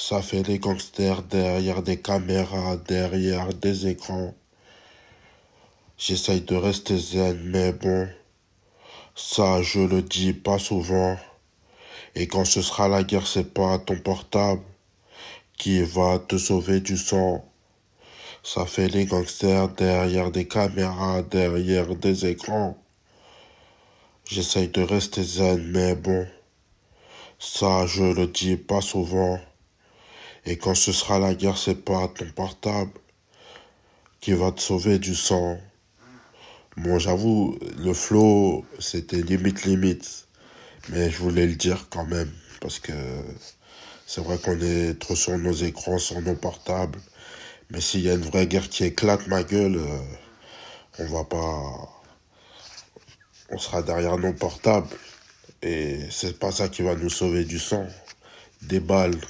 Ça fait les gangsters derrière des caméras, derrière des écrans. J'essaye de rester zen, mais bon, ça je le dis pas souvent. Et quand ce sera la guerre, c'est pas ton portable qui va te sauver du sang. Ça fait les gangsters derrière des caméras, derrière des écrans. J'essaye de rester zen, mais bon, ça je le dis pas souvent. Et quand ce sera la guerre, c'est pas ton portable qui va te sauver du sang. Bon, j'avoue, le flow, c'était limite, limite. Mais je voulais le dire quand même, parce que c'est vrai qu'on est trop sur nos écrans, sur nos portables. Mais s'il y a une vraie guerre qui éclate, ma gueule, euh, on va pas. On sera derrière nos portables. Et c'est pas ça qui va nous sauver du sang. Des balles.